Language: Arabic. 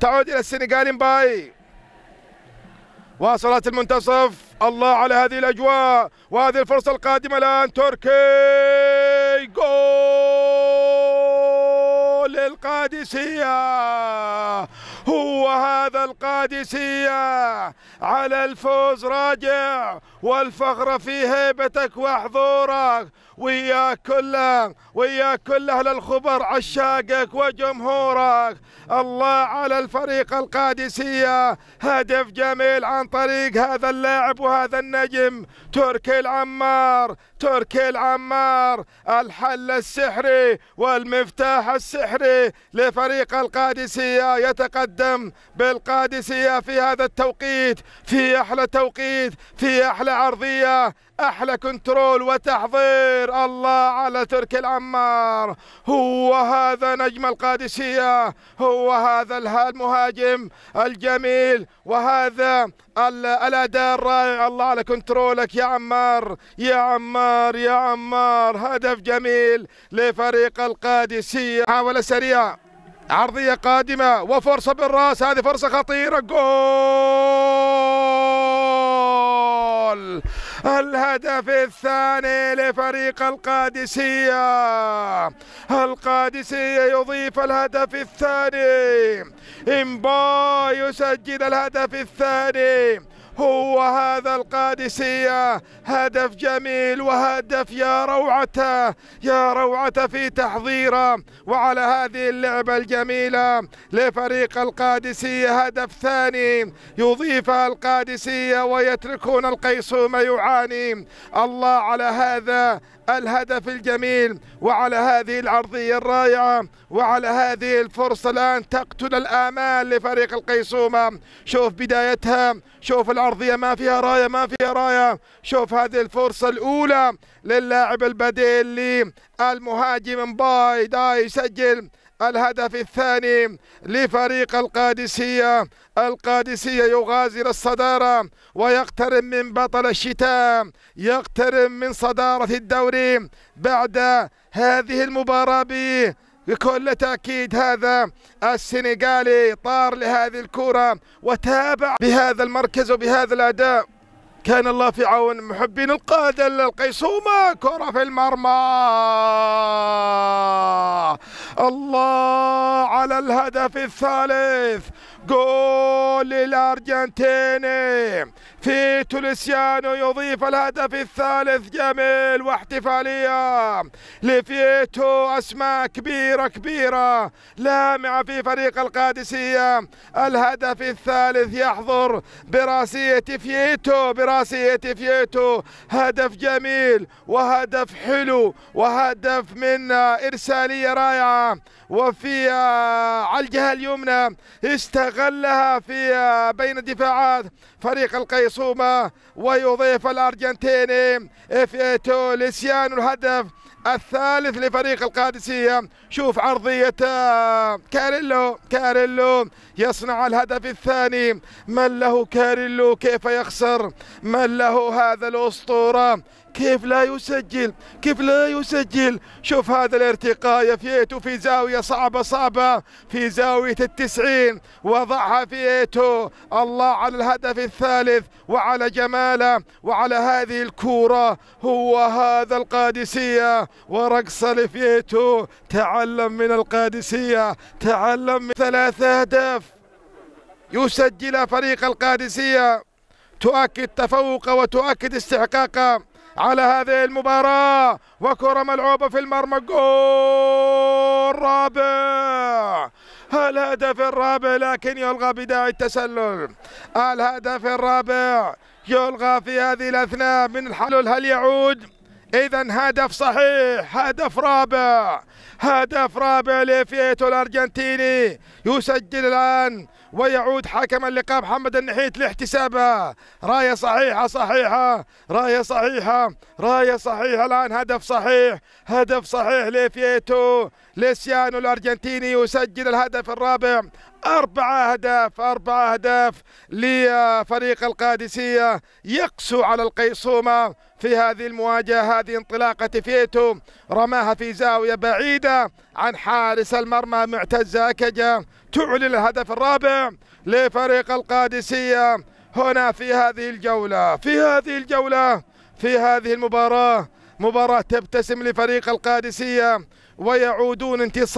تعود إلى السنغال امباي واصلت المنتصف الله على هذه الأجواء وهذه الفرصة القادمة الآن تركي القادسية هو هذا القادسية على الفوز راجع والفخر في هيبتك وحضورك ويا كل ويا كل اهل الخبر عشاقك وجمهورك الله على الفريق القادسيه هدف جميل عن طريق هذا اللاعب وهذا النجم تركي العمار تركي العمار الحل السحري والمفتاح السحري لفريق القادسية يتقدم بالقادسية في هذا التوقيت في أحلى توقيت في أحلى عرضية احلى كنترول وتحضير الله على ترك العمار هو هذا نجم القادسية هو هذا المهاجم الجميل وهذا الاداء الرائع الله على كنترولك يا عمار يا عمار يا عمار هدف جميل لفريق القادسية محاولة سريعة عرضية قادمة وفرصة بالراس هذه فرصة خطيرة جول الهدف الثاني لفريق القادسية القادسية يضيف الهدف الثاني إمبا يسجل الهدف الثاني هو هذا القادسية هدف جميل وهدف يا روعته يا روعته في تحضيره وعلى هذه اللعبة الجميلة لفريق القادسية هدف ثاني يضيفها القادسية ويتركون القيصوم يعاني الله على هذا الهدف الجميل وعلى هذه العرضية الرائعة وعلى هذه الفرصة الآن تقتل الآمال لفريق القيصومة شوف بدايتها شوف العرض العرضية ما فيها راية ما فيها راية شوف هذه الفرصة الأولى للاعب البديل للمهاجم باي داي يسجل الهدف الثاني لفريق القادسية القادسية يغازل الصدارة ويقترب من بطل الشتاء يقترب من صدارة الدوري بعد هذه المباراة بكل تأكيد هذا السنغالي طار لهذه الكرة وتابع بهذا المركز وبهذا الأداء كان الله في عون محبين القادة القيصومة كرة في المرمى الله على الهدف الثالث جول للأرجنتيني في تونسيانو يضيف الهدف الثالث جميل واحتفالية لفيتو أسماء كبيرة كبيرة لامعة في فريق القادسية الهدف الثالث يحضر براسية فيتو براسية فيتو هدف جميل وهدف حلو وهدف من إرسالية رائعة وفي على الجهة اليمنى استغلها في بين دفاعات فريق القيصر يصومه ويضيف الأرجنتيني فيتو ليسيانو الهدف الثالث لفريق القادسية شوف عرضية آه، كاريلو كاريلو يصنع الهدف الثاني من له كاريلو كيف يخسر من له هذا الأسطورة كيف لا يسجل كيف لا يسجل شوف هذا الارتقاء فيتو في زاوية صعبة صعبة في زاوية التسعين وضعها فيتو الله على الهدف الثالث وعلى جماله وعلى هذه الكورة هو هذا القادسية ورقص لفيتو تعلم من القادسية تعلم من ثلاثة أهداف يسجل فريق القادسية تؤكد تفوق وتؤكد استحقاق على هذه المباراة وكرة ملعوبة في المرمى جول رابع الهدف الرابع لكن يلغى بداعي التسلل الهدف الرابع يلغى في هذه الأثناء من الحلول هل يعود اذا هدف صحيح هدف رابع هدف رابع لفيتو الارجنتيني يسجل الان ويعود حكم اللقاء محمد النحيت لاحتسابها رايه صحيحه صحيحه رايه صحيحه رايه صحيحه الان هدف صحيح هدف صحيح لفيتو ليسيانو الارجنتيني يسجل الهدف الرابع أربعة أهداف أربعة أهداف لفريق القادسية يقسو على القيصومة في هذه المواجهة هذه انطلاقة فيتو رماها في زاوية بعيدة عن حارس المرمى معتز أكجا تعلن الهدف الرابع لفريق القادسية هنا في هذه الجولة في هذه الجولة في هذه المباراة مباراة تبتسم لفريق القادسية ويعودون انتصار